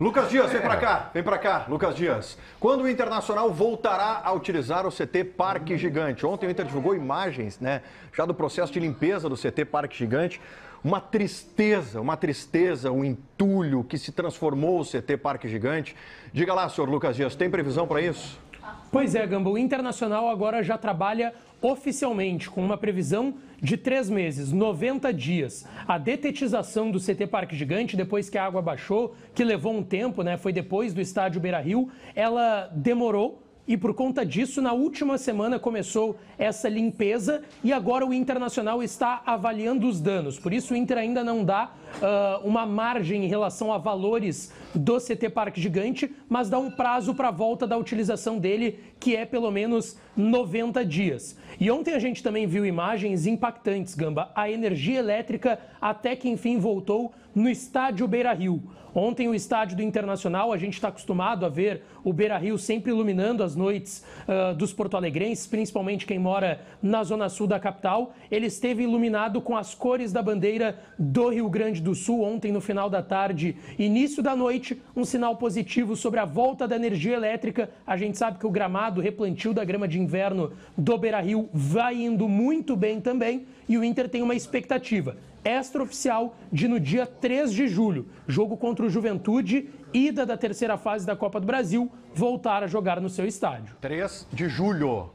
Lucas Dias, vem para é. cá, vem para cá, Lucas Dias. Quando o Internacional voltará a utilizar o CT Parque Gigante? Ontem o Inter divulgou imagens, né, já do processo de limpeza do CT Parque Gigante. Uma tristeza, uma tristeza, um entulho que se transformou o CT Parque Gigante. Diga lá, senhor Lucas Dias, tem previsão para isso? Pois é, Gambo. O Internacional agora já trabalha oficialmente com uma previsão de três meses, 90 dias. A detetização do CT Parque Gigante, depois que a água baixou, que levou um tempo, né? Foi depois do estádio Beira Rio, ela demorou e por conta disso, na última semana começou essa limpeza e agora o Internacional está avaliando os danos. Por isso, o Inter ainda não dá uh, uma margem em relação a valores do CT Parque Gigante, mas dá um prazo para a volta da utilização dele, que é pelo menos 90 dias. E ontem a gente também viu imagens impactantes, Gamba. A energia elétrica até que enfim voltou no estádio Beira Rio. Ontem, o estádio do Internacional, a gente está acostumado a ver o Beira Rio sempre iluminando as noites uh, dos porto-alegrenses, principalmente quem mora na zona sul da capital. Ele esteve iluminado com as cores da bandeira do Rio Grande do Sul ontem, no final da tarde, início da noite. Um sinal positivo sobre a volta da energia elétrica. A gente sabe que o gramado, o replantio da grama de inverno do Beira Rio vai indo muito bem também. E o Inter tem uma expectativa extraoficial de no dia 3 de julho, jogo contra o o Juventude, ida da terceira fase da Copa do Brasil, voltar a jogar no seu estádio. 3 de julho.